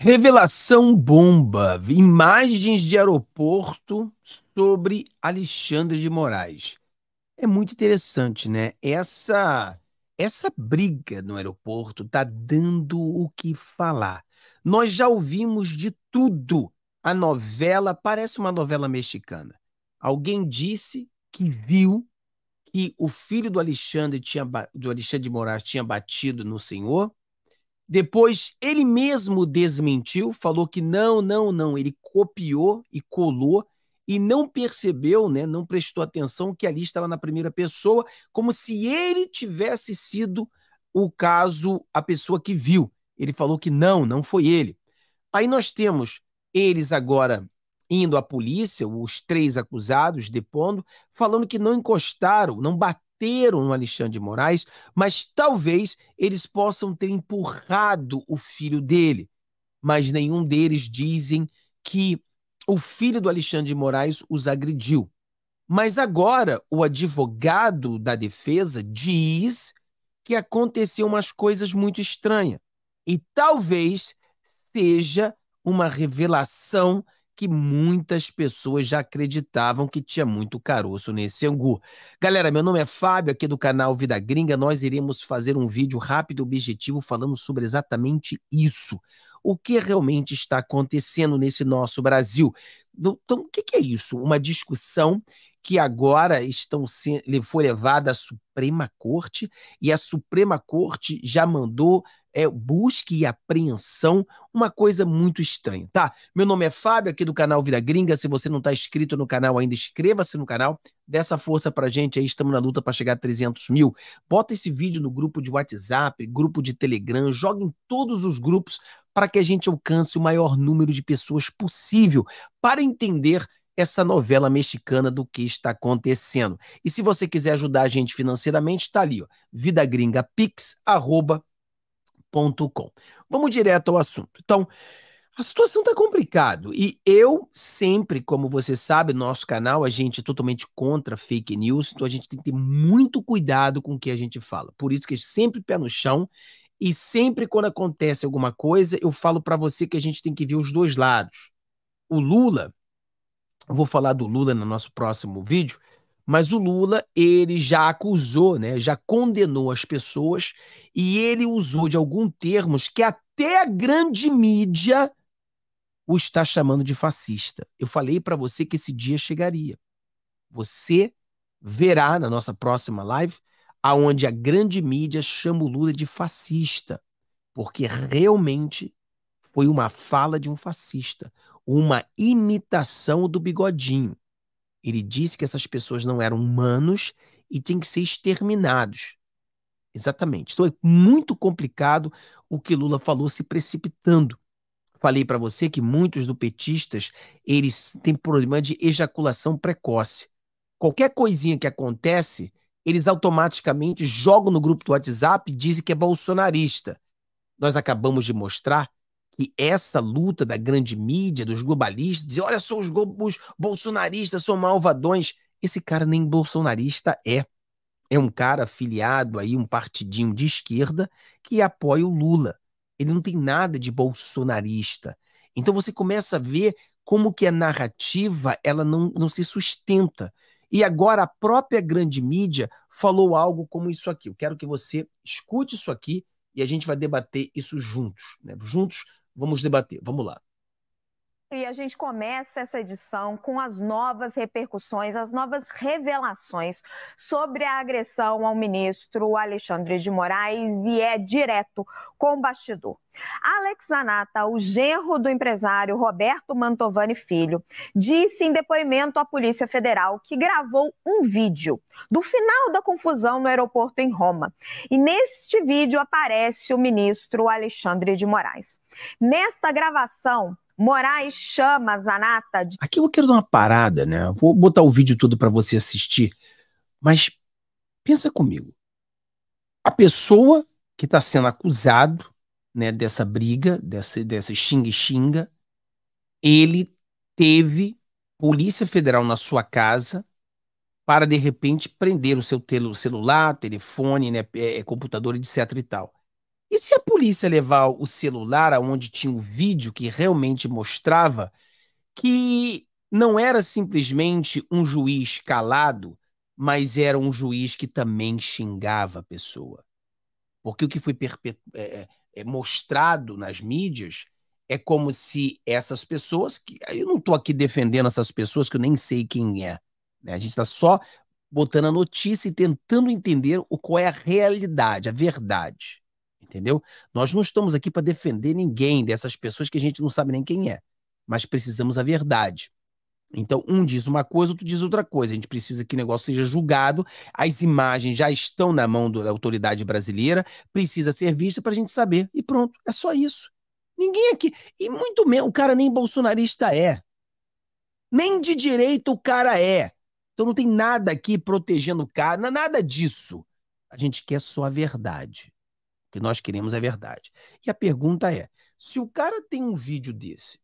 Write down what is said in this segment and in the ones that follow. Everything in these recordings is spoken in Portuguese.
Revelação bomba: imagens de aeroporto sobre Alexandre de Moraes. É muito interessante, né? Essa essa briga no aeroporto tá dando o que falar. Nós já ouvimos de tudo. A novela parece uma novela mexicana. Alguém disse que viu que o filho do Alexandre tinha do Alexandre de Moraes tinha batido no senhor depois ele mesmo desmentiu, falou que não, não, não, ele copiou e colou e não percebeu, né, não prestou atenção que ali estava na primeira pessoa, como se ele tivesse sido o caso, a pessoa que viu. Ele falou que não, não foi ele. Aí nós temos eles agora indo à polícia, os três acusados depondo, falando que não encostaram, não bateram teram o Alexandre de Moraes, mas talvez eles possam ter empurrado o filho dele. Mas nenhum deles dizem que o filho do Alexandre de Moraes os agrediu. Mas agora o advogado da defesa diz que aconteceu umas coisas muito estranhas. E talvez seja uma revelação que muitas pessoas já acreditavam que tinha muito caroço nesse angu. Galera, meu nome é Fábio, aqui do canal Vida Gringa. Nós iremos fazer um vídeo rápido e objetivo falando sobre exatamente isso. O que realmente está acontecendo nesse nosso Brasil? Então, o que é isso? Uma discussão que agora estão se, foi levada à Suprema Corte e a Suprema Corte já mandou é busca e apreensão, uma coisa muito estranha, tá? Meu nome é Fábio, aqui do canal Vida Gringa. Se você não está inscrito no canal ainda, inscreva-se no canal. Dessa força pra gente aí, estamos na luta para chegar a 300 mil. Bota esse vídeo no grupo de WhatsApp, grupo de Telegram, joga em todos os grupos para que a gente alcance o maior número de pessoas possível para entender essa novela mexicana do que está acontecendo. E se você quiser ajudar a gente financeiramente, está ali, ó, vidagringapix, arroba, Vamos direto ao assunto. Então, a situação está complicado e eu sempre, como você sabe, nosso canal a gente é totalmente contra fake news, então a gente tem que ter muito cuidado com o que a gente fala. Por isso que é sempre pé no chão e sempre quando acontece alguma coisa, eu falo para você que a gente tem que ver os dois lados. O Lula, eu vou falar do Lula no nosso próximo vídeo, mas o Lula, ele já acusou, né, já condenou as pessoas e ele usou de alguns termos que até a grande mídia o está chamando de fascista. Eu falei para você que esse dia chegaria. Você verá na nossa próxima live aonde a grande mídia chama o Lula de fascista, porque realmente foi uma fala de um fascista, uma imitação do bigodinho. Ele disse que essas pessoas não eram humanos e têm que ser exterminados. Exatamente. Então é muito complicado o que Lula falou se precipitando. Falei para você que muitos do petistas, eles têm problema de ejaculação precoce. Qualquer coisinha que acontece, eles automaticamente jogam no grupo do WhatsApp e dizem que é bolsonarista. Nós acabamos de mostrar que essa luta da grande mídia, dos globalistas, dizer, olha só, os, os bolsonaristas são malvadões. Esse cara nem bolsonarista é. É um cara afiliado aí, um partidinho de esquerda que apoia o Lula. Ele não tem nada de bolsonarista. Então você começa a ver como que a narrativa ela não, não se sustenta. E agora a própria grande mídia falou algo como isso aqui. Eu quero que você escute isso aqui e a gente vai debater isso juntos. Né? Juntos Vamos debater. Vamos lá. E a gente começa essa edição com as novas repercussões, as novas revelações sobre a agressão ao ministro Alexandre de Moraes e é direto com o bastidor. Alex Anata, o genro do empresário Roberto Mantovani Filho, disse em depoimento à Polícia Federal que gravou um vídeo do final da confusão no aeroporto em Roma. E neste vídeo aparece o ministro Alexandre de Moraes. Nesta gravação, Moraes chama Zanata de. Aqui eu quero dar uma parada, né? Vou botar o vídeo todo para você assistir. Mas pensa comigo. A pessoa que está sendo acusado né, dessa briga, dessa, dessa xinga-xinga, ele teve Polícia Federal na sua casa para, de repente, prender o seu celular, telefone, né, é, é, computador, etc e tal. E se a polícia levar o celular aonde tinha o vídeo que realmente mostrava que não era simplesmente um juiz calado, mas era um juiz que também xingava a pessoa? Porque o que foi é, é, é mostrado nas mídias é como se essas pessoas, que eu não estou aqui defendendo essas pessoas que eu nem sei quem é, né? a gente está só botando a notícia e tentando entender o qual é a realidade, a verdade entendeu? Nós não estamos aqui para defender ninguém dessas pessoas que a gente não sabe nem quem é, mas precisamos a verdade. Então, um diz uma coisa, outro diz outra coisa. A gente precisa que o negócio seja julgado. As imagens já estão na mão da autoridade brasileira, precisa ser vista para a gente saber. E pronto, é só isso. Ninguém aqui. E muito menos, o cara nem bolsonarista é. Nem de direita o cara é. Então não tem nada aqui protegendo o cara, nada disso. A gente quer só a verdade. O que nós queremos é verdade. E a pergunta é: se o cara tem um vídeo desse,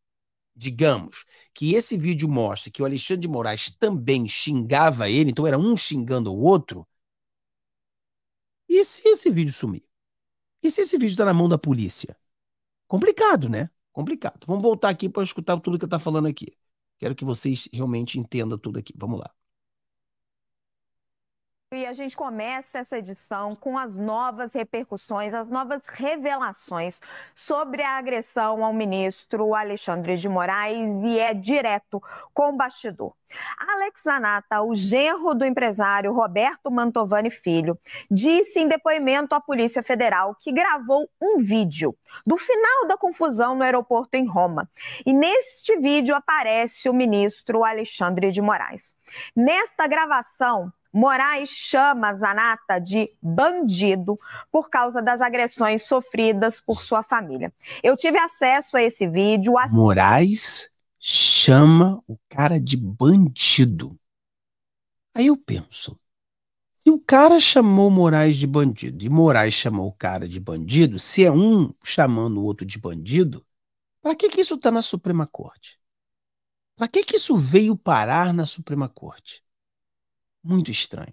digamos que esse vídeo mostra que o Alexandre de Moraes também xingava ele, então era um xingando o outro, e se esse vídeo sumir? E se esse vídeo está na mão da polícia? Complicado, né? Complicado. Vamos voltar aqui para escutar tudo que eu estou tá falando aqui. Quero que vocês realmente entendam tudo aqui. Vamos lá. E a gente começa essa edição com as novas repercussões, as novas revelações sobre a agressão ao ministro Alexandre de Moraes e é direto com o bastidor. Alex Zanata, o genro do empresário Roberto Mantovani Filho, disse em depoimento à Polícia Federal que gravou um vídeo do final da confusão no aeroporto em Roma. E neste vídeo aparece o ministro Alexandre de Moraes. Nesta gravação, Moraes chama Zanata de bandido por causa das agressões sofridas por sua família. Eu tive acesso a esse vídeo. Assim... Moraes chama o cara de bandido. Aí eu penso, se o cara chamou Moraes de bandido e Moraes chamou o cara de bandido, se é um chamando o outro de bandido, para que, que isso está na Suprema Corte? Para que, que isso veio parar na Suprema Corte? muito estranho.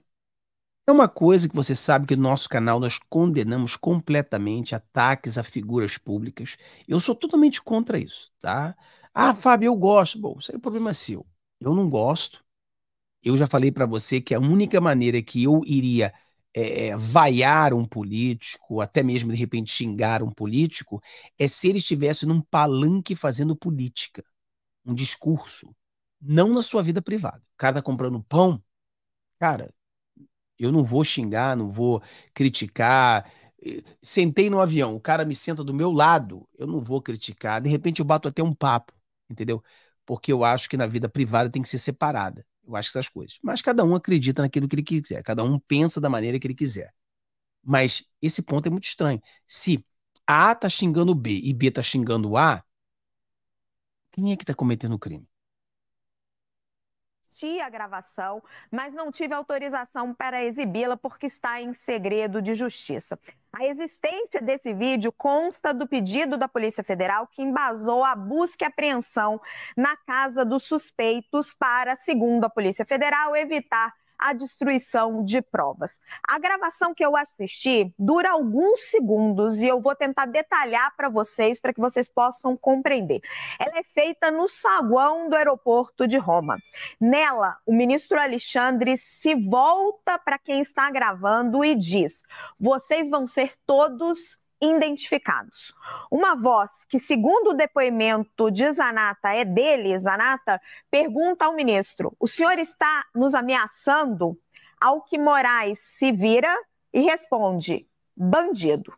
É uma coisa que você sabe que no nosso canal nós condenamos completamente ataques a figuras públicas. Eu sou totalmente contra isso, tá? Ah, Fábio, eu gosto. Bom, isso aí é um problema seu. Eu não gosto. Eu já falei para você que a única maneira que eu iria é, é, vaiar um político, até mesmo de repente xingar um político, é se ele estivesse num palanque fazendo política, um discurso, não na sua vida privada. O cara tá comprando pão, Cara, eu não vou xingar, não vou criticar. Sentei no avião, o cara me senta do meu lado, eu não vou criticar. De repente eu bato até um papo, entendeu? Porque eu acho que na vida privada tem que ser separada. Eu acho que essas coisas. Mas cada um acredita naquilo que ele quiser, cada um pensa da maneira que ele quiser. Mas esse ponto é muito estranho. Se A tá xingando B e B tá xingando A, quem é que tá cometendo o crime? assisti a gravação, mas não tive autorização para exibi-la porque está em segredo de justiça. A existência desse vídeo consta do pedido da Polícia Federal que embasou a busca e apreensão na casa dos suspeitos para, segundo a Polícia Federal, evitar a destruição de provas. A gravação que eu assisti dura alguns segundos e eu vou tentar detalhar para vocês, para que vocês possam compreender. Ela é feita no saguão do aeroporto de Roma. Nela, o ministro Alexandre se volta para quem está gravando e diz: vocês vão ser todos identificados. Uma voz que, segundo o depoimento de Zanata, é dele, Zanata, pergunta ao ministro: o senhor está nos ameaçando? Ao que Moraes se vira e responde: bandido.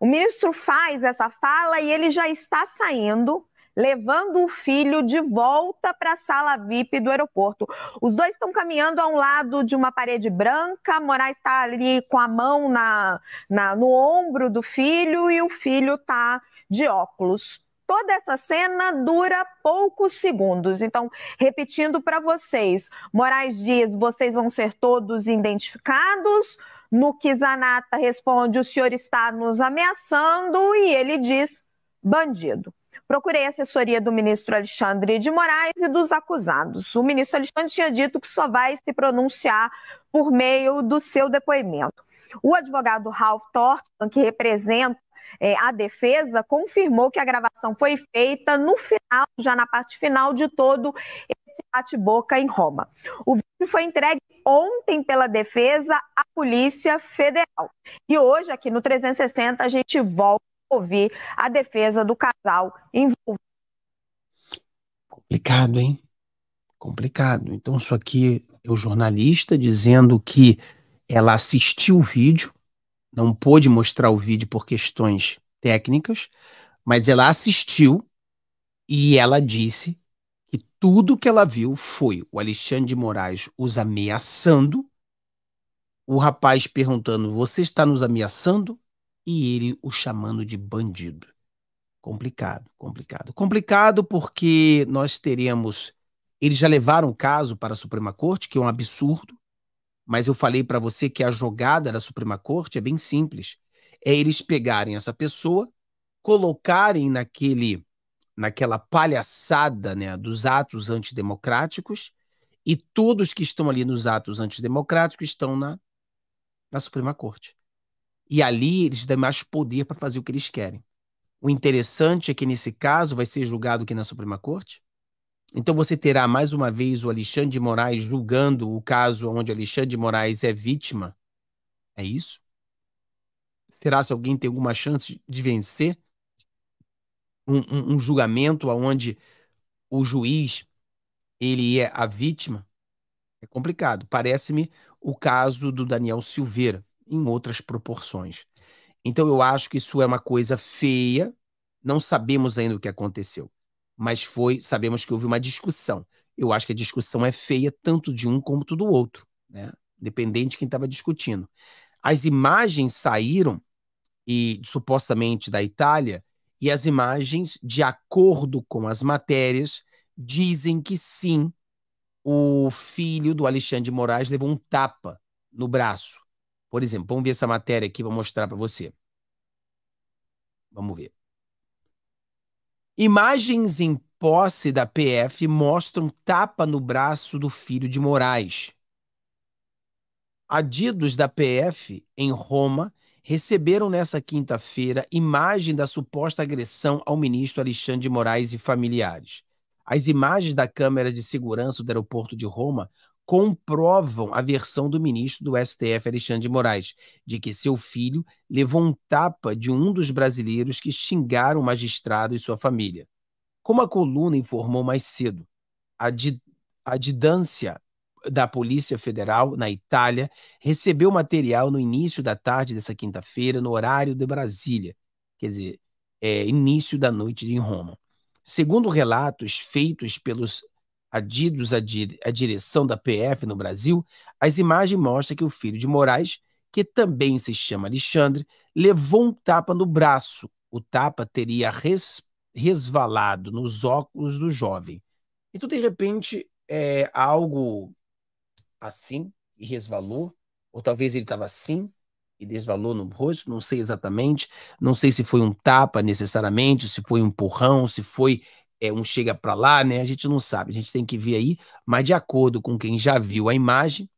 O ministro faz essa fala e ele já está saindo levando o filho de volta para a sala VIP do aeroporto. Os dois estão caminhando a um lado de uma parede branca, Moraes está ali com a mão na, na, no ombro do filho e o filho está de óculos. Toda essa cena dura poucos segundos. Então, repetindo para vocês, Moraes diz: vocês vão ser todos identificados. No que Zanata responde: o senhor está nos ameaçando. E ele diz: bandido. Procurei a assessoria do ministro Alexandre de Moraes e dos acusados. O ministro Alexandre tinha dito que só vai se pronunciar por meio do seu depoimento. O advogado Ralph Tortman, que representa é, a defesa confirmou que a gravação foi feita no final, já na parte final de todo esse bate-boca em Roma. O vídeo foi entregue ontem pela defesa à Polícia Federal. E hoje, aqui no 360, a gente volta ouvir a defesa do casal envolvido. Complicado, hein? Complicado. Então, isso aqui é o jornalista dizendo que ela assistiu o vídeo, não pôde mostrar o vídeo por questões técnicas, mas ela assistiu e ela disse que tudo que ela viu foi o Alexandre de Moraes os ameaçando, o rapaz perguntando: Você está nos ameaçando? e ele o chamando de bandido. Complicado, complicado. Complicado porque nós teremos. Eles já levaram o caso para a Suprema Corte, que é um absurdo, mas eu falei para você que a jogada da Suprema Corte é bem simples. É eles pegarem essa pessoa, colocarem naquele naquela palhaçada né, dos atos antidemocráticos, e todos que estão ali nos atos antidemocráticos estão na, na Suprema Corte. E ali eles têm mais poder para fazer o que eles querem. O interessante é que nesse caso vai ser julgado aqui na Suprema Corte. Então você terá mais uma vez o Alexandre de Moraes julgando o caso onde Alexandre de Moraes é vítima. É isso? Será se alguém tem alguma chance de vencer um, um, um julgamento onde o juiz ele é a vítima? É complicado. Parece-me o caso do Daniel Silveira em outras proporções. Então eu acho que isso é uma coisa feia, não sabemos ainda o que aconteceu, mas foi, sabemos que houve uma discussão. Eu acho que a discussão é feia tanto de um como do outro, né? Dependente de quem estava discutindo. As imagens saíram e supostamente da Itália e as imagens, de acordo com as matérias, dizem que sim, o filho do Alexandre de Moraes levou um tapa no braço por exemplo, vamos ver essa matéria aqui para mostrar para você. Vamos ver. Imagens em posse da PF mostram tapa no braço do filho de Moraes. Adidos da PF em Roma receberam nesta quinta-feira imagem da suposta agressão ao ministro Alexandre de Moraes e familiares. As imagens da câmera de segurança do aeroporto de Roma comprovam a versão do ministro do STF, Alexandre de Moraes, de que seu filho levou um tapa de um dos brasileiros que xingaram o magistrado e sua família. Como a coluna informou mais cedo, a, di a didância da Polícia Federal na Itália recebeu material no início da tarde dessa quinta-feira, no horário de Brasília, quer dizer, é, início da noite em Roma. Segundo relatos feitos pelos adidos à, di à direção da PF no Brasil, as imagens mostram que o filho de Moraes, que também se chama Alexandre, levou um tapa no braço. O tapa teria res resvalado nos óculos do jovem. Então, de repente, é algo assim e resvalou, ou talvez ele estava assim e desvalou no rosto, não sei exatamente, não sei se foi um tapa necessariamente, se foi um empurrão, se foi é, um chega para lá, né? A gente não sabe, a gente tem que ver aí, mas de acordo com quem já viu a imagem,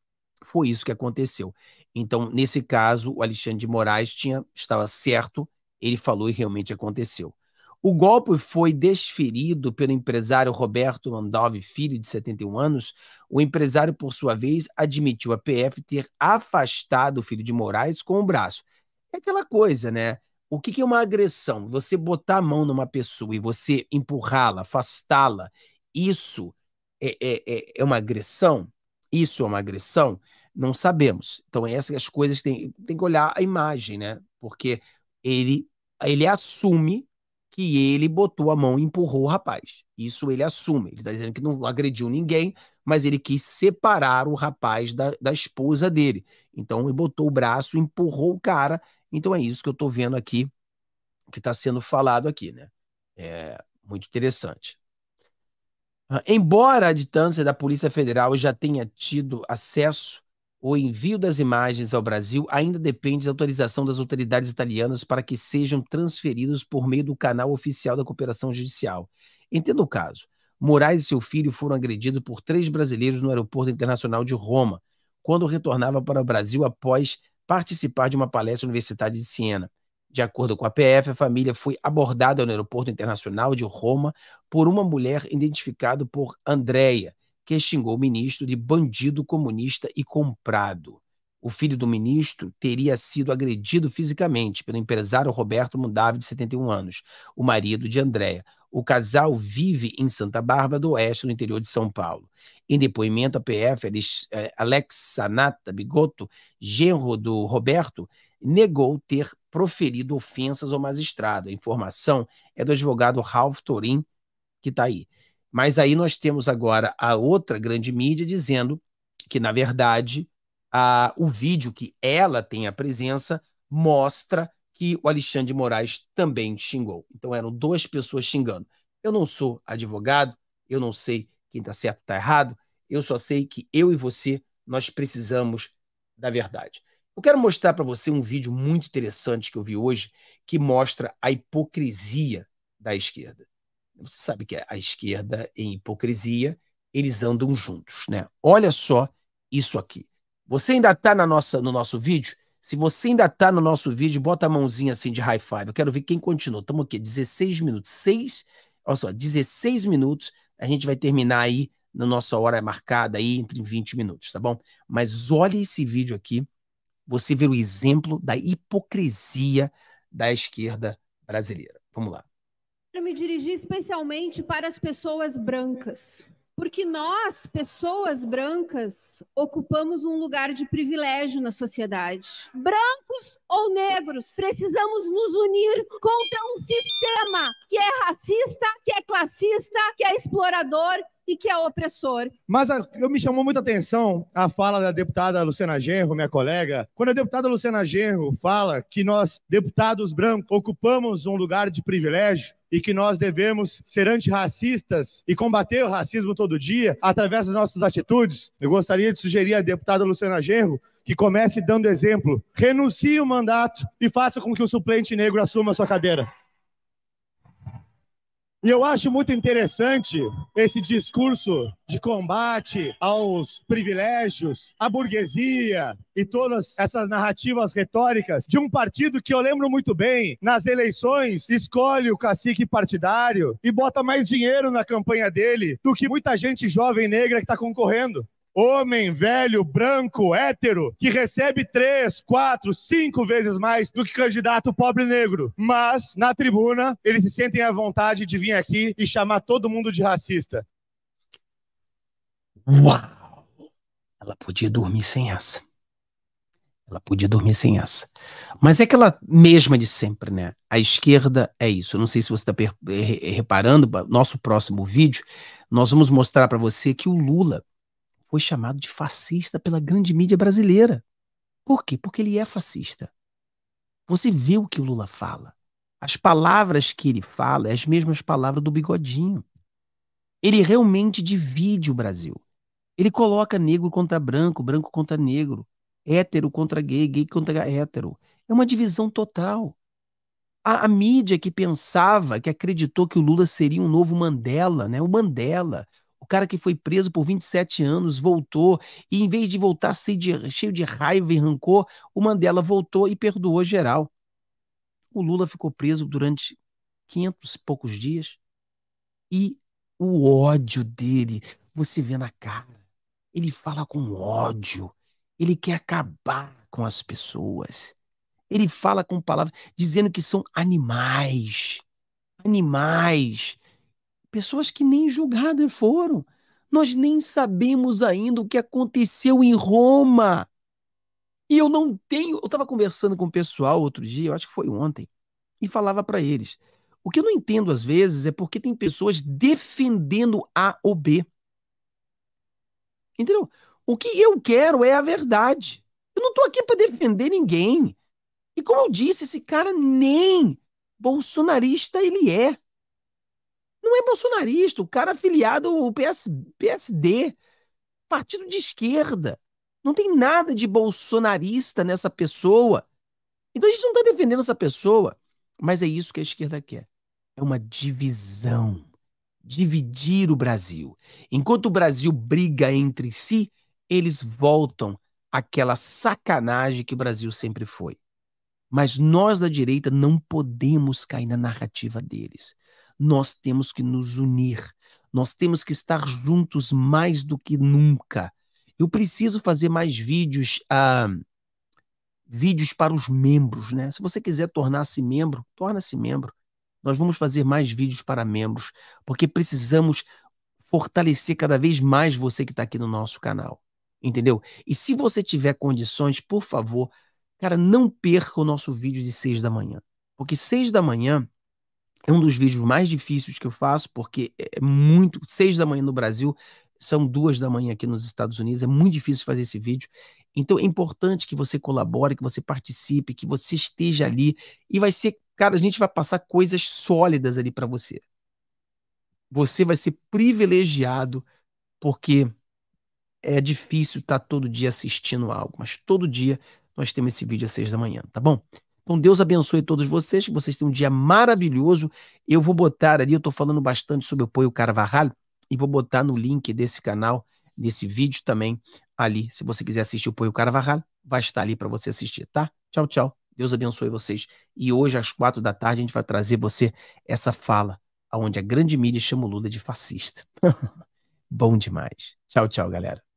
foi isso que aconteceu. Então, nesse caso, o Alexandre de Moraes tinha, estava certo, ele falou e realmente aconteceu. O golpe foi desferido pelo empresário Roberto Mandov Filho, de 71 anos. O empresário, por sua vez, admitiu a PF ter afastado o filho de Moraes com o braço. É aquela coisa, né? O que, que é uma agressão? Você botar a mão numa pessoa e você empurrá-la, afastá-la, isso é, é, é, é uma agressão? Isso é uma agressão? Não sabemos. Então, é essas as coisas que tem, tem que olhar a imagem, né? Porque ele, ele assume que ele botou a mão e empurrou o rapaz. Isso ele assume. Ele está dizendo que não agrediu ninguém, mas ele quis separar o rapaz da, da esposa dele. Então ele botou o braço, empurrou o cara então é isso que eu estou vendo aqui, que está sendo falado aqui, né? É muito interessante. Ah, embora a distância da Polícia Federal já tenha tido acesso ou envio das imagens ao Brasil ainda depende da autorização das autoridades italianas para que sejam transferidos por meio do canal oficial da cooperação judicial. Entenda o caso. Moraes e seu filho foram agredidos por três brasileiros no aeroporto internacional de Roma, quando retornava para o Brasil após participar de uma palestra na Universidade de Siena. De acordo com a PF, a família foi abordada no aeroporto internacional de Roma por uma mulher identificada por Andréia, que xingou o ministro de bandido comunista e comprado. O filho do ministro teria sido agredido fisicamente pelo empresário Roberto Mundavi, de 71 anos, o marido de Andréia. O casal vive em Santa Bárbara do Oeste, no interior de São Paulo. Em depoimento à PF, Alex Sanata eh, Bigoto, genro do Roberto, negou ter proferido ofensas ao magistrado. A informação é do advogado Ralph Torim, que está aí. Mas aí nós temos agora a outra grande mídia dizendo que, na verdade, a, o vídeo que ela tem a presença mostra que o Alexandre de Moraes também xingou. Então eram duas pessoas xingando. Eu não sou advogado, eu não sei quem está certo, está errado. Eu só sei que eu e você nós precisamos da verdade. Eu quero mostrar para você um vídeo muito interessante que eu vi hoje que mostra a hipocrisia da esquerda. Você sabe que a esquerda em hipocrisia eles andam juntos, né? Olha só isso aqui. Você ainda está na nossa no nosso vídeo? Se você ainda está no nosso vídeo, bota a mãozinha assim de high five. Eu quero ver quem continua. Estamos aqui, 16 minutos. 6, olha só, 16 minutos. A gente vai terminar aí na nossa hora marcada aí, entre 20 minutos, tá bom? Mas olha esse vídeo aqui. Você vê o exemplo da hipocrisia da esquerda brasileira. Vamos lá. Eu me dirigir especialmente para as pessoas brancas. Porque nós, pessoas brancas, ocupamos um lugar de privilégio na sociedade. Brancos ou negros, precisamos nos unir contra um sistema que é racista, que é classista, que é explorador e que é opressor. Mas a, eu me chamou muita atenção a fala da deputada Luciana Genro, minha colega, quando a deputada Luciana Genro fala que nós, deputados brancos, ocupamos um lugar de privilégio, e que nós devemos ser antirracistas e combater o racismo todo dia através das nossas atitudes. Eu gostaria de sugerir à deputada Luciana Genro que comece dando exemplo, renuncie o mandato e faça com que o suplente negro assuma a sua cadeira. E eu acho muito interessante esse discurso de combate aos privilégios, à burguesia e todas essas narrativas retóricas de um partido que eu lembro muito bem, nas eleições, escolhe o cacique partidário e bota mais dinheiro na campanha dele do que muita gente jovem negra que está concorrendo homem velho, branco, hétero, que recebe três, quatro, cinco vezes mais do que candidato pobre negro. Mas, na tribuna, eles se sentem à vontade de vir aqui e chamar todo mundo de racista. Uau! Ela podia dormir sem essa. Ela podia dormir sem essa. Mas é aquela mesma de sempre, né? A esquerda é isso. Eu não sei se você está eh, reparando, nosso próximo vídeo, nós vamos mostrar para você que o Lula foi chamado de fascista pela grande mídia brasileira. Por quê? Porque ele é fascista. Você vê o que o Lula fala. As palavras que ele fala é as mesmas palavras do Bigodinho. Ele realmente divide o Brasil. Ele coloca negro contra branco, branco contra negro, hétero contra gay, gay contra hétero. É uma divisão total. A, a, mídia que pensava, que acreditou que o Lula seria um novo Mandela, né? O Mandela, cara que foi preso por 27 anos voltou e, em vez de voltar cheio de raiva e rancor, o Mandela voltou e perdoou geral. O Lula ficou preso durante 500 e poucos dias e o ódio dele você vê na cara. Ele fala com ódio. Ele quer acabar com as pessoas. Ele fala com palavras dizendo que são animais. Animais pessoas que nem julgadas foram. Nós nem sabemos ainda o que aconteceu em Roma. E eu não tenho. Eu estava conversando com o pessoal outro dia, eu acho que foi ontem, e falava para eles. O que eu não entendo às vezes é porque tem pessoas defendendo A ou B. Entendeu? O que eu quero é a verdade. Eu não estou aqui para defender ninguém. E como eu disse, esse cara nem bolsonarista ele é não é bolsonarista, o cara afiliado ao PS, PSD, partido de esquerda. Não tem nada de bolsonarista nessa pessoa. Então a gente não está defendendo essa pessoa, mas é isso que a esquerda quer. É uma divisão. Dividir o Brasil. Enquanto o Brasil briga entre si, eles voltam àquela sacanagem que o Brasil sempre foi. Mas nós da direita não podemos cair na narrativa deles nós temos que nos unir, nós temos que estar juntos mais do que nunca. Eu preciso fazer mais vídeos, ah, vídeos para os membros, né? Se você quiser tornar-se membro, torna-se membro. Nós vamos fazer mais vídeos para membros, porque precisamos fortalecer cada vez mais você que está aqui no nosso canal, entendeu? E se você tiver condições, por favor, cara, não perca o nosso vídeo de seis da manhã, porque seis da manhã é um dos vídeos mais difíceis que eu faço, porque é, é muito. Seis da manhã no Brasil, são duas da manhã aqui nos Estados Unidos, é muito difícil fazer esse vídeo. Então é importante que você colabore, que você participe, que você esteja ali. E vai ser, cara, a gente vai passar coisas sólidas ali para você. Você vai ser privilegiado, porque é difícil estar tá todo dia assistindo algo, mas todo dia nós temos esse vídeo às seis da manhã, tá bom? Então Deus abençoe todos vocês, que vocês tenham um dia maravilhoso. Eu vou botar ali, eu estou falando bastante sobre o o Carvajal, e vou botar no link desse canal, desse vídeo também, ali. Se você quiser assistir o o Carvajal, vai estar ali para você assistir, tá? Tchau, tchau. Deus abençoe vocês. E hoje, às quatro da tarde, a gente vai trazer você essa fala, aonde a grande mídia chama o Lula de fascista. Bom demais. Tchau, tchau, galera.